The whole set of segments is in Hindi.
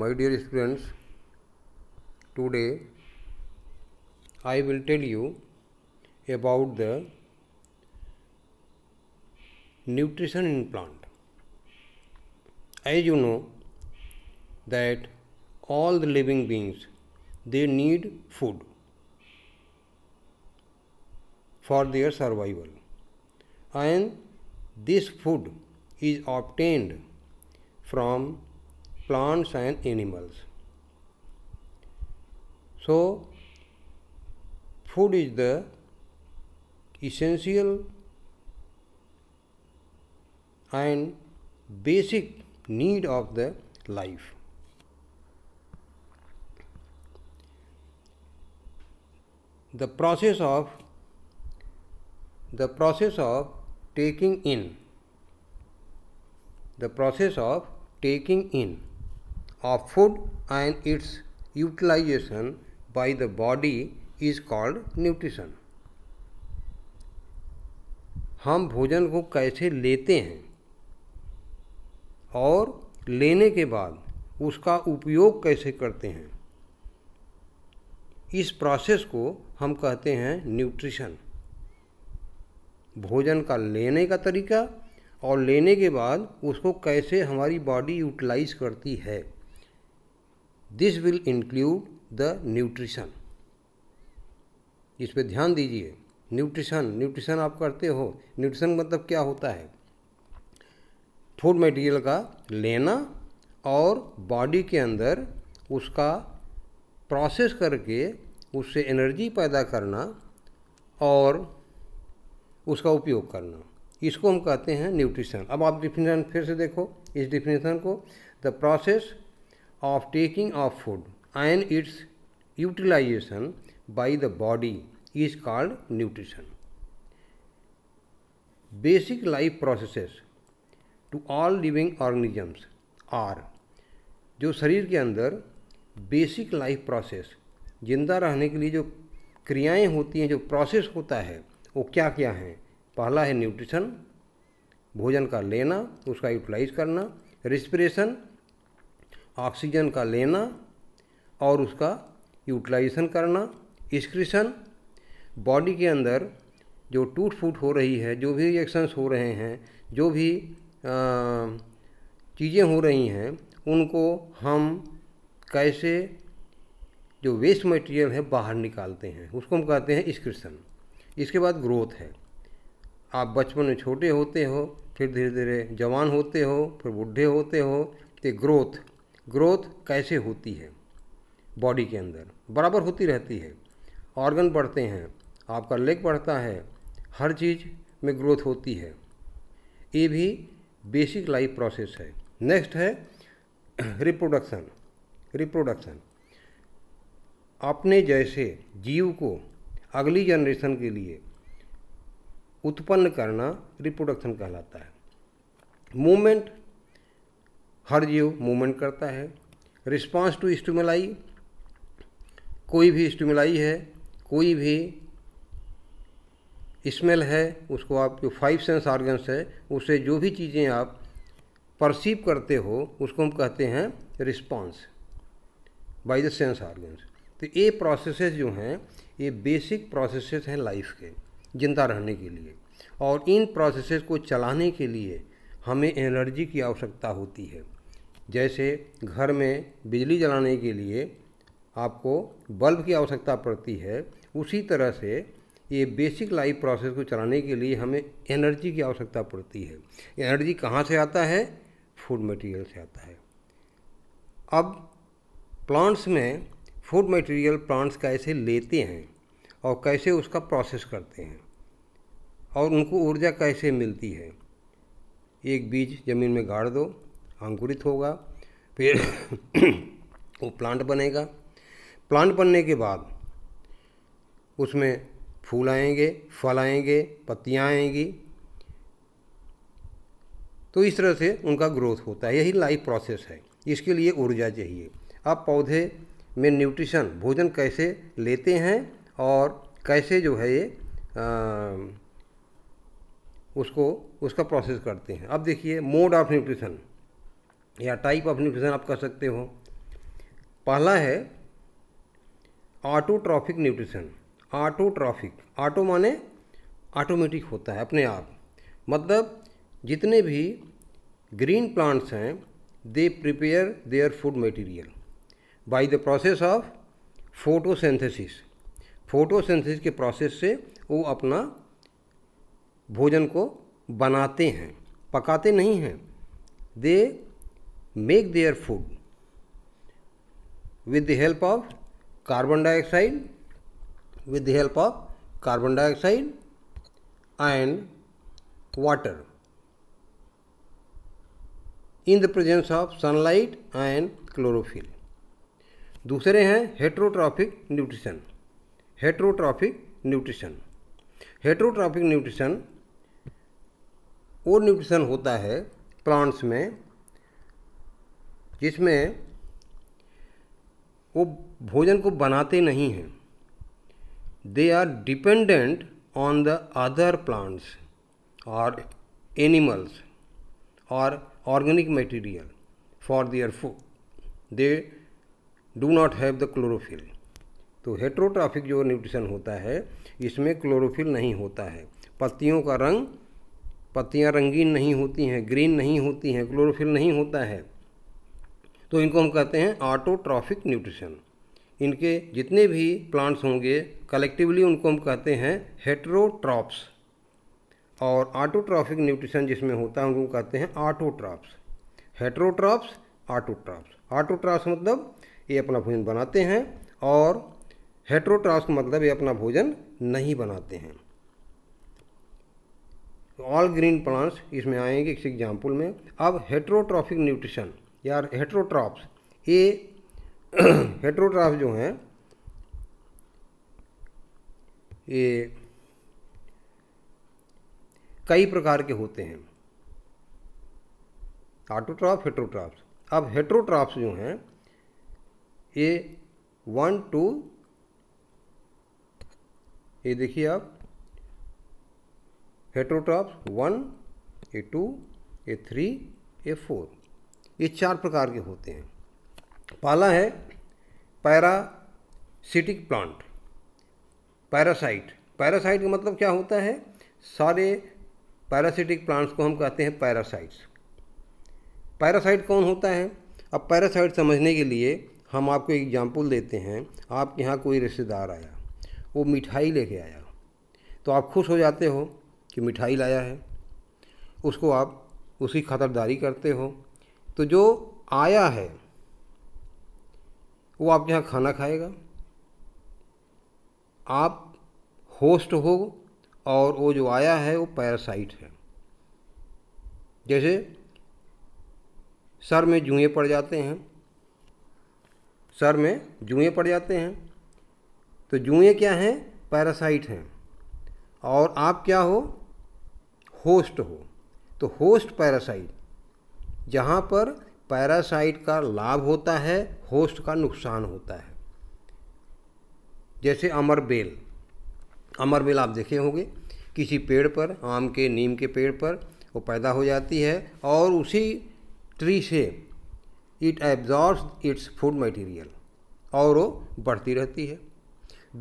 my dear students today i will tell you about the nutrition in plant as you know that all the living beings they need food for their survival and this food is obtained from plants and animals. So, food is the essential and basic need of the life. The process of the process of taking in the process of taking in of food and its utilization by the body is called nutrition. हम भोजन को कैसे लेते हैं और लेने के बाद उसका उपयोग कैसे करते हैं इस प्रोसेस को हम कहते हैं न्यूट्रिशन भोजन का लेने का तरीका और लेने के बाद उसको कैसे हमारी बॉडी यूटिलाइज करती है this will include the nutrition इस पर ध्यान दीजिए न्यूट्रिशन न्यूट्रिशन आप करते हो न्यूट्रिशन मतलब क्या होता है फूड मटेरियल का लेना और बॉडी के अंदर उसका प्रोसेस करके उससे एनर्जी पैदा करना और उसका उपयोग करना इसको हम कहते हैं न्यूट्रिशन अब आप डिफिनेशन फिर से देखो इस डिफिनेशन को the process of taking of food and its utilization by the body is called nutrition. Basic life processes to all living organisms are जो शरीर के अंदर बेसिक लाइफ प्रोसेस जिंदा रहने के लिए जो क्रियाएं होती हैं जो प्रोसेस होता है वो क्या क्या हैं पहला है न्यूट्रिशन भोजन का लेना उसका यूटिलाइज करना रिस्पिरेशन ऑक्सीजन का लेना और उसका यूटिलाइजेशन करना एक्सक्रीशन बॉडी के अंदर जो टूट फूट हो रही है जो भी रिएक्शंस हो रहे हैं जो भी चीज़ें हो रही हैं उनको हम कैसे जो वेस्ट मटेरियल है बाहर निकालते हैं उसको हम कहते हैं एक्सक्रीशन इसके बाद ग्रोथ है आप बचपन में छोटे होते हो फिर धीरे धीरे जवान होते हो फिर बूढ़े होते हो तो ग्रोथ ग्रोथ कैसे होती है बॉडी के अंदर बराबर होती रहती है ऑर्गन बढ़ते हैं आपका लेग बढ़ता है हर चीज़ में ग्रोथ होती है ये भी बेसिक लाइफ प्रोसेस है नेक्स्ट है रिप्रोडक्शन रिप्रोडक्शन अपने जैसे जीव को अगली जनरेशन के लिए उत्पन्न करना रिप्रोडक्शन कहलाता है मूवमेंट हर जीव मूवमेंट करता है रिस्पांस टू स्टूमलाई कोई भी स्टूमलाई है कोई भी स्मेल है उसको आप जो फाइव सेंस ऑर्गन्स है उसे जो भी चीज़ें आप परसीव करते हो उसको हम कहते हैं response by the sense organs तो ये प्रोसेसेस जो हैं ये बेसिक प्रोसेसेस हैं लाइफ के जिंदा रहने के लिए और इन प्रोसेसेस को चलाने के लिए हमें एनर्जी की आवश्यकता होती है जैसे घर में बिजली जलाने के लिए आपको बल्ब की आवश्यकता पड़ती है उसी तरह से ये बेसिक लाइफ प्रोसेस को चलाने के लिए हमें एनर्जी की आवश्यकता पड़ती है एनर्जी कहाँ से आता है फूड मटेरियल से आता है अब प्लांट्स में फूड मटेरियल प्लांट्स कैसे लेते हैं और कैसे उसका प्रोसेस करते हैं और उनको ऊर्जा कैसे मिलती है एक बीज ज़मीन में गाड़ दो अंकुरित होगा फिर वो प्लांट बनेगा प्लांट बनने के बाद उसमें फूल आएंगे फल आएंगे पत्तियाँ आएंगी तो इस तरह से उनका ग्रोथ होता है यही लाइफ प्रोसेस है इसके लिए ऊर्जा चाहिए अब पौधे में न्यूट्रिशन भोजन कैसे लेते हैं और कैसे जो है ये उसको उसका प्रोसेस करते हैं अब देखिए मोड ऑफ न्यूट्रिशन या टाइप ऑफ न्यूट्रिशन आप कर सकते हो पहला है ऑटोट्रॉफिक न्यूट्रिशन ऑटोट्रॉफिक ऑटो माने ऑटोमेटिक होता है अपने आप मतलब जितने भी ग्रीन प्लांट्स हैं they prepare their food material by the process of photosynthesis photosynthesis के प्रोसेस से वो अपना भोजन को बनाते हैं पकाते नहीं हैं दे make their food with the help of carbon dioxide with the help of carbon dioxide and water in the presence of sunlight and chlorophyll दूसरे हैं heterotrophic nutrition heterotrophic nutrition heterotrophic nutrition वो न्यूट्रिशन होता है प्लांट्स में जिसमें वो भोजन को बनाते नहीं हैं they are dependent on the other plants और एनिमल्स और organic material for their food they do not have the chlorophyll तो हेट्रोट्राफिक जो न्यूट्रिशन होता है इसमें क्लोरोफिल नहीं होता है पत्तियों का रंग पत्तियां रंगीन नहीं होती हैं ग्रीन नहीं होती हैं क्लोरोफिल नहीं होता है तो इनको हम कहते हैं ऑटोट्रॉफिक न्यूट्रिशन इनके जितने भी प्लांट्स होंगे कलेक्टिवली उनको हम कहते हैं हेट्रोट्रॉप्स और ऑटोट्रॉफिक न्यूट्रिशन जिसमें होता है उनको कहते हैं ऑटोट्रॉप्स हेट्रोट्रॉप्स ऑटोट्रॉप्स ऑटोट्रॉप्स मतलब ये अपना भोजन बनाते हैं और हेट्रोट्रॉप्स मतलब ये अपना भोजन नहीं बनाते हैं ऑल ग्रीन प्लांट्स इसमें आएंगे इस एग्जाम्पल में अब हेट्रोट्रॉफिक न्यूट्रिशन यार हेट्रोट्रॉप्स ये हेट्रोट्रॉप जो हैं ये कई प्रकार के होते हैं ऑटोट्रॉप हेट्रोट्रॉप्स अब हेट्रोट्रॉप्स जो हैं ये वन टू ये देखिए आप heterotrophs one A two A three A four ये चार प्रकार के होते हैं पहला है पैरासिटिक प्लांट पैरासाइट पैरासाइट का मतलब क्या होता है सारे पैरासिटिक प्लांट्स को हम कहते हैं पैरासाइट्स पैरासाइट कौन होता है अब पैरासाइट समझने के लिए हम आपको एग्जाम्पल देते हैं आपके यहाँ कोई रिश्तेदार आया वो मिठाई लेके आया तो आप खुश हो जाते हो कि मिठाई लाया है उसको आप उसी ख़तरदारी करते हो तो जो आया है वो आपके यहाँ खाना खाएगा आप होस्ट हो और वो जो आया है वो पैरासाइट है जैसे सर में जुएँ पड़ जाते हैं सर में जुएँ पड़ जाते हैं तो जुएँ क्या हैं पैरासाइट हैं और आप क्या हो होस्ट हो तो होस्ट पैरासाइट जहाँ पर पैरासाइट का लाभ होता है होस्ट का नुकसान होता है जैसे अमर बेल अमर बेल आप देखे होंगे किसी पेड़ पर आम के नीम के पेड़ पर वो पैदा हो जाती है और उसी ट्री से it absorb its food material और वो बढ़ती रहती है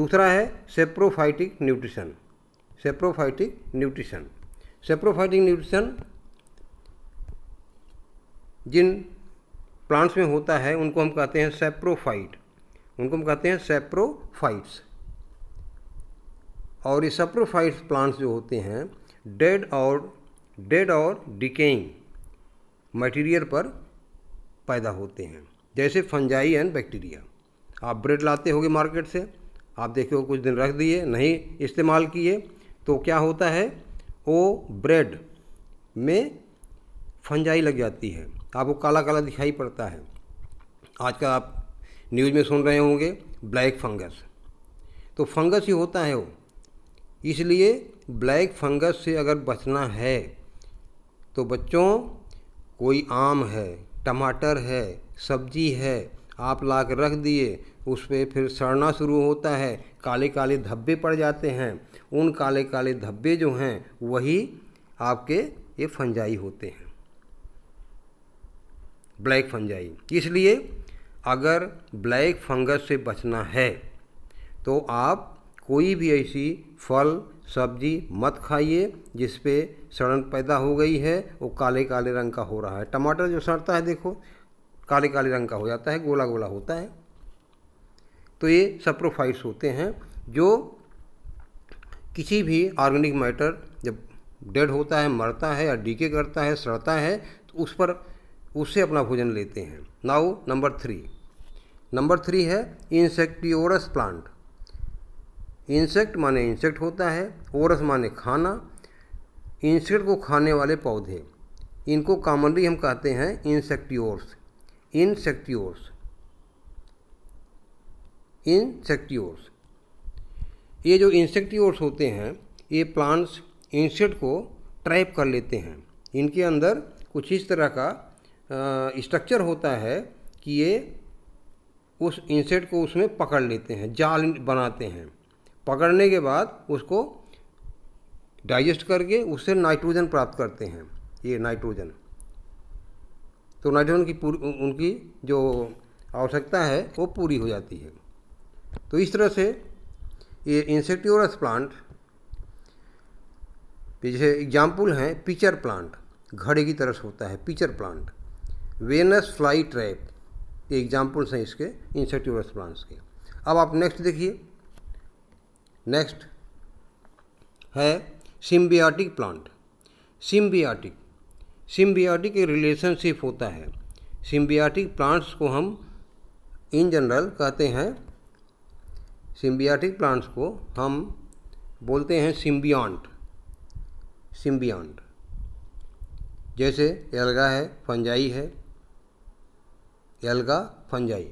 दूसरा है saprophytic nutrition saprophytic nutrition saprophytic nutrition जिन प्लांट्स में होता है उनको हम कहते हैं सेप्रोफाइट उनको हम कहते हैं सेप्रोफाइट्स और ये सेप्रोफाइट्स प्लांट्स जो होते हैं डेड और डेड और डिकेइंग मटेरियल पर पैदा होते हैं जैसे फंजाई एंड बैक्टीरिया आप ब्रेड लाते होगे मार्केट से आप देखे हो कुछ दिन रख दिए नहीं इस्तेमाल किए तो क्या होता है वो ब्रेड में फंजाई लग जाती है तो आपको काला काला दिखाई पड़ता है आजकल आप न्यूज़ में सुन रहे होंगे ब्लैक फंगस तो फंगस ही होता है वो इसलिए ब्लैक फंगस से अगर बचना है तो बच्चों कोई आम है टमाटर है सब्जी है आप ला कर रख दिए उस पर फिर सड़ना शुरू होता है काले काले धब्बे पड़ जाते हैं उन काले काले धब्बे जो हैं वही आपके ये फंजाई होते हैं ब्लैक फंजाई इसलिए अगर ब्लैक फंगस से बचना है तो आप कोई भी ऐसी फल सब्जी मत खाइए जिस पे सड़न पैदा हो गई है वो काले काले रंग का हो रहा है टमाटर जो सड़ता है देखो काले काले रंग का हो जाता है गोला गोला होता है तो ये सप्रोफाइट्स होते हैं जो किसी भी ऑर्गेनिक मैटर जब डेड होता है मरता है या डीके करता है सड़ता है तो उस पर उससे अपना भोजन लेते हैं now number three number three है इंसेक्टियोरस प्लांट इंसेक्ट माने इंसेक्ट होता है ओरस माने खाना इंसेक्ट को खाने वाले पौधे इनको कॉमनली हम कहते हैं इंसेक्टियोर्स इंसेक्टियोर्स इंसेक्टियोर्स ये जो इंसेक्टियोर्स होते हैं ये प्लांट्स इंसेक्ट को ट्रैप कर लेते हैं इनके अंदर कुछ इस तरह का स्ट्रक्चर होता है कि ये उस इंसेक्ट को उसमें पकड़ लेते हैं जाल बनाते हैं पकड़ने के बाद उसको डाइजेस्ट करके उससे नाइट्रोजन प्राप्त करते हैं ये नाइट्रोजन तो नाइट्रोजन की पूरी उनकी जो आवश्यकता है वो पूरी हो जाती है तो इस तरह से ये इंसेक्टिवरस प्लांट जैसे एग्जाम्पल हैं पिचर प्लांट घड़े की तरह से होता है pitcher plant Venus flytrap ये एग्जाम्पल्स हैं इसके इंसेक्टिवरस प्लांट्स के अब आप नेक्स्ट देखिए नेक्स्ट है सिम्बियाटिक प्लांट सिम्बियाटिक सिम्बियाटिक एक रिलेशनशिप होता है सिम्बियाटिक प्लांट्स को हम इन जनरल कहते हैं सिम्बियाटिक प्लांट्स को हम बोलते हैं सिम्बियॉन्ट सिम्बियॉन्ट जैसे एल्गा है फंजाई है एल्गा फंजाई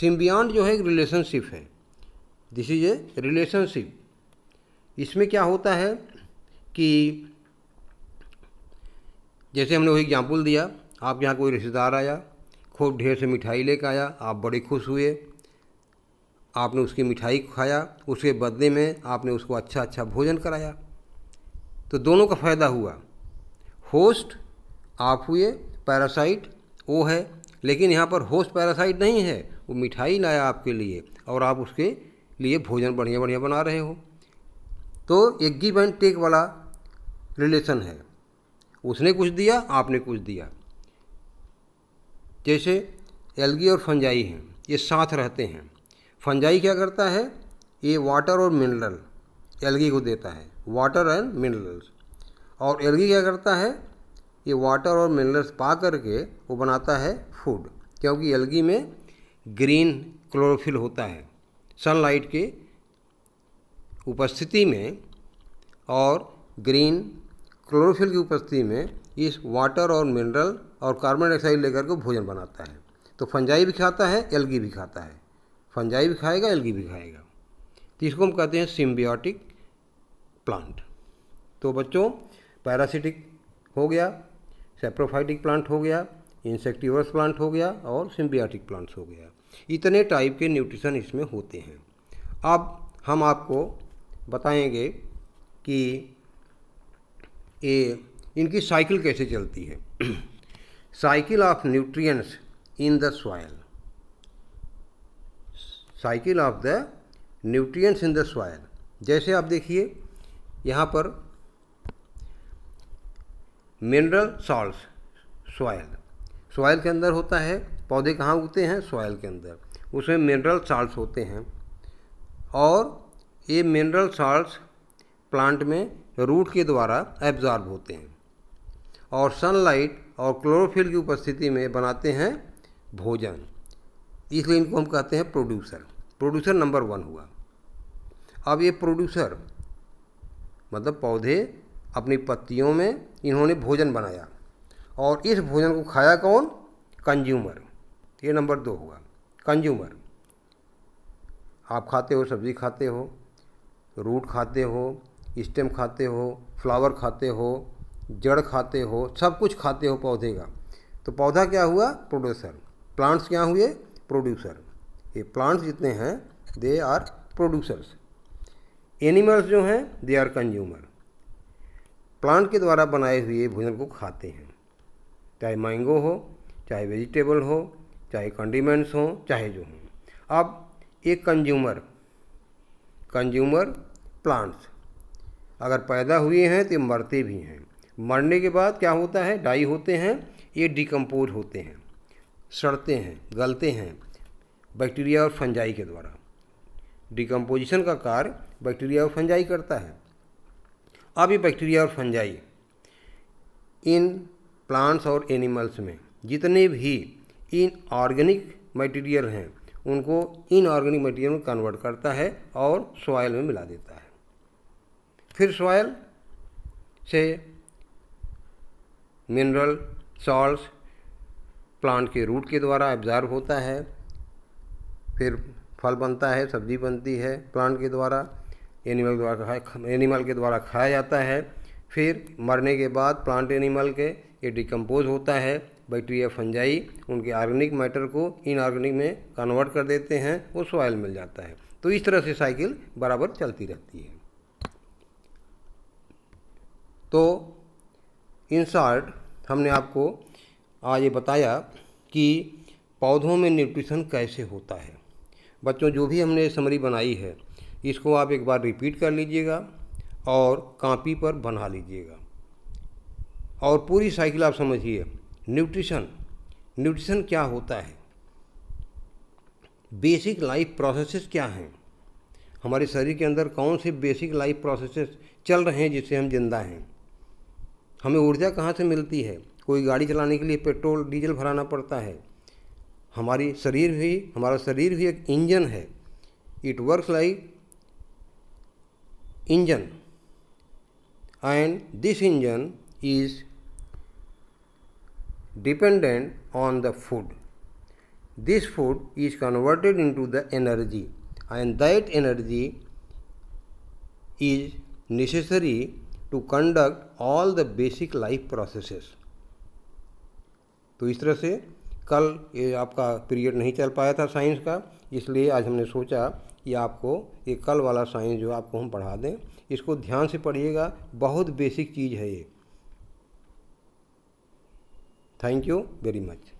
सिम्बियांड जो है एक रिलेशनशिप है दिस इज ए रिलेशनशिप इसमें क्या होता है कि जैसे हमने वही एग्जाम्पल दिया आपके यहाँ कोई रिश्तेदार आया खूब ढेर से मिठाई लेकर आया आप बड़े खुश हुए आपने उसकी मिठाई खाया उसके बदले में आपने उसको अच्छा अच्छा भोजन कराया तो दोनों का फ़ायदा हुआ होस्ट आप हुए पैरासाइट वो है लेकिन यहाँ पर होस्ट पैरासाइट नहीं है वो मिठाई लाया आपके लिए और आप उसके लिए भोजन बढ़िया बढ़िया बना रहे हो तो एक गिव एंड टेक वाला रिलेशन है उसने कुछ दिया आपने कुछ दिया जैसे एलगी और फंजाई हैं ये साथ रहते हैं फंजाई क्या करता है ये वाटर और मिनरल एलगी को देता है वाटर एंड मिनरल्स और एलगी क्या करता है ये वाटर और मिनरल्स पा करके वो बनाता है फूड क्योंकि एलगी में ग्रीन क्लोरोफिल होता है सनलाइट के उपस्थिति में और ग्रीन क्लोरोफिल की उपस्थिति में इस वाटर और मिनरल और कार्बन डाइऑक्साइड लेकर के भोजन बनाता है तो फंजाई भी खाता है एलगी भी खाता है फंजाई भी खाएगा एलगी भी खाएगा तो इसको हम कहते हैं सिम्बियोटिक प्लांट तो बच्चों पैरासिटिक हो गया सेप्रोफाइटिक प्लांट हो गया इंसेक्टिवर्स प्लांट हो गया और सिम्बियाटिक प्लांट्स हो गया इतने टाइप के न्यूट्रिशन इसमें होते हैं अब हम आपको बताएंगे कि ये इनकी साइकिल कैसे चलती है cycle of nutrients in the soil cycle of the nutrients in the soil जैसे आप देखिए यहाँ पर मिनरल सॉल्ट सॉयल सॉयल के अंदर होता है पौधे कहाँ उगते हैं सॉयल के अंदर उसमें मिनरल सॉल्ट होते हैं और ये मिनरल सॉल्ट प्लांट में रूट के द्वारा एब्जॉर्ब होते हैं और सनलाइट और क्लोरोफिल की उपस्थिति में बनाते हैं भोजन इसलिए इनको हम कहते हैं प्रोड्यूसर प्रोड्यूसर नंबर वन हुआ अब ये प्रोड्यूसर मतलब पौधे अपनी पत्तियों में इन्होंने भोजन बनाया और इस भोजन को खाया कौन कंज्यूमर ये नंबर दो हुआ कंज्यूमर आप खाते हो सब्ज़ी खाते हो रूट खाते हो स्टेम खाते हो फ्लावर खाते हो जड़ खाते हो सब कुछ खाते हो पौधे का तो पौधा क्या हुआ प्रोड्यूसर प्लांट्स क्या हुए प्रोड्यूसर ये प्लांट्स जितने हैं दे आर प्रोड्यूसर्स एनिमल्स जो हैं दे आर कंज्यूमर प्लांट के द्वारा बनाए हुए भोजन को खाते हैं चाहे मैंगो हो चाहे वेजिटेबल हो चाहे कंडीमेंट्स हों चाहे जो हों अब एक कंज्यूमर कंज्यूमर प्लांट्स अगर पैदा हुए हैं तो मरते भी हैं मरने के बाद क्या होता है डाई होते हैं ये डिकम्पोज होते हैं सड़ते हैं गलते हैं बैक्टीरिया और फंजाई के द्वारा डिकम्पोजिशन का कार्य बैक्टीरिया और फंजाई करता है अब ये बैक्टीरिया और फंजाई इन प्लांट्स और एनिमल्स में जितने भी इन ऑर्गेनिक मटेरियल हैं उनको इनऑर्गेनिक मटेरियल में कन्वर्ट करता है और सॉयल में मिला देता है फिर सॉयल से मिनरल सॉल्ट प्लांट के रूट के द्वारा एब्जॉर्ब होता है फिर फल बनता है सब्जी बनती है प्लांट के द्वारा एनिमल द्वारा खाया एनिमल के द्वारा खाया जाता है फिर मरने के बाद प्लांट एनिमल के ये डिकम्पोज होता है बैक्टीरिया फंजाई उनके ऑर्गेनिक मैटर को इनऑर्गेनिक में कन्वर्ट कर देते हैं वो सॉयल मिल जाता है तो इस तरह से साइकिल बराबर चलती रहती है तो इन शॉर्ट हमने आपको आज ये बताया कि पौधों में न्यूट्रिशन कैसे होता है बच्चों जो भी हमने समरी बनाई है इसको आप एक बार रिपीट कर लीजिएगा और कापी पर बना लीजिएगा और पूरी साइकिल आप समझिए न्यूट्रिशन न्यूट्रिशन क्या होता है बेसिक लाइफ प्रोसेसेस क्या हैं हमारे शरीर के अंदर कौन से बेसिक लाइफ प्रोसेसेस चल रहे हैं जिससे हम जिंदा हैं हमें ऊर्जा कहाँ से मिलती है कोई गाड़ी चलाने के लिए पेट्रोल डीजल भराना पड़ता है हमारी शरीर भी हमारा शरीर भी एक इंजन है it works like engine and this engine is dependent on the food. This food is converted into the energy and that energy is necessary to conduct all the basic life processes. तो इस तरह से कल ये आपका पीरियड नहीं चल पाया था साइंस का इसलिए आज हमने सोचा ये आपको ये कल वाला साइंस जो आपको हम पढ़ा दें इसको ध्यान से पढ़िएगा बहुत बेसिक चीज़ है ये थैंक यू वेरी मच